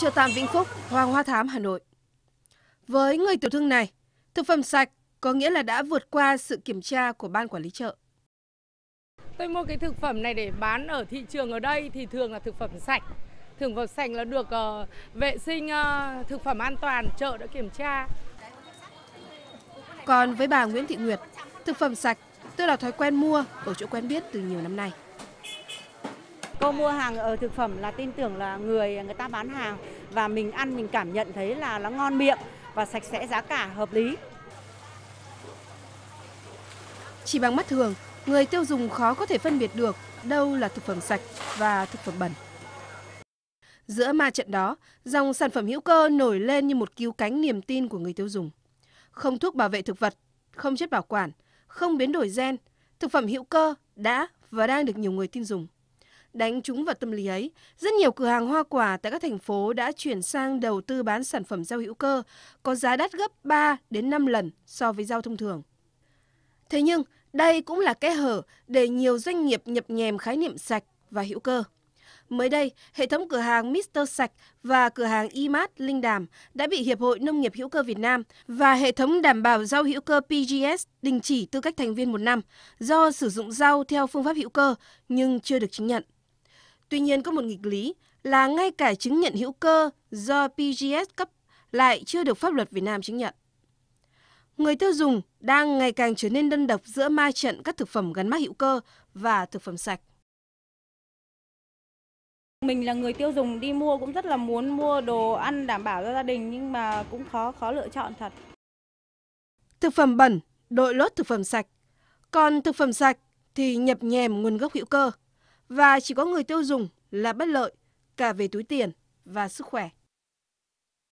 chợ tạm Vĩnh Phúc, Hoàng Hoa Thám, Hà Nội. Với người tiểu thương này, thực phẩm sạch có nghĩa là đã vượt qua sự kiểm tra của ban quản lý chợ. Tôi mua cái thực phẩm này để bán ở thị trường ở đây thì thường là thực phẩm sạch. thường phẩm sạch là được uh, vệ sinh uh, thực phẩm an toàn, chợ đã kiểm tra. Còn với bà Nguyễn Thị Nguyệt, thực phẩm sạch tức là thói quen mua ở chỗ quen biết từ nhiều năm nay cô mua hàng ở thực phẩm là tin tưởng là người người ta bán hàng và mình ăn mình cảm nhận thấy là nó ngon miệng và sạch sẽ giá cả hợp lý. Chỉ bằng mắt thường, người tiêu dùng khó có thể phân biệt được đâu là thực phẩm sạch và thực phẩm bẩn. Giữa ma trận đó, dòng sản phẩm hữu cơ nổi lên như một cứu cánh niềm tin của người tiêu dùng. Không thuốc bảo vệ thực vật, không chất bảo quản, không biến đổi gen, thực phẩm hữu cơ đã và đang được nhiều người tin dùng. Đánh trúng vào tâm lý ấy, rất nhiều cửa hàng hoa quả tại các thành phố đã chuyển sang đầu tư bán sản phẩm rau hữu cơ, có giá đắt gấp 3 đến 5 lần so với rau thông thường. Thế nhưng, đây cũng là kẽ hở để nhiều doanh nghiệp nhập nhèm khái niệm sạch và hữu cơ. Mới đây, hệ thống cửa hàng Mr. Sạch và cửa hàng Imat Linh Đàm đã bị Hiệp hội Nông nghiệp hữu cơ Việt Nam và hệ thống đảm bảo rau hữu cơ PGS đình chỉ tư cách thành viên một năm do sử dụng rau theo phương pháp hữu cơ nhưng chưa được chứng nhận. Tuy nhiên có một nghịch lý là ngay cả chứng nhận hữu cơ do PGS cấp lại chưa được pháp luật Việt Nam chứng nhận. Người tiêu dùng đang ngày càng trở nên đơn độc giữa ma trận các thực phẩm gắn mác hữu cơ và thực phẩm sạch. Mình là người tiêu dùng đi mua cũng rất là muốn mua đồ ăn đảm bảo cho gia đình nhưng mà cũng khó khó lựa chọn thật. Thực phẩm bẩn, đội lốt thực phẩm sạch. Còn thực phẩm sạch thì nhập nhèm nguồn gốc hữu cơ và chỉ có người tiêu dùng là bất lợi cả về túi tiền và sức khỏe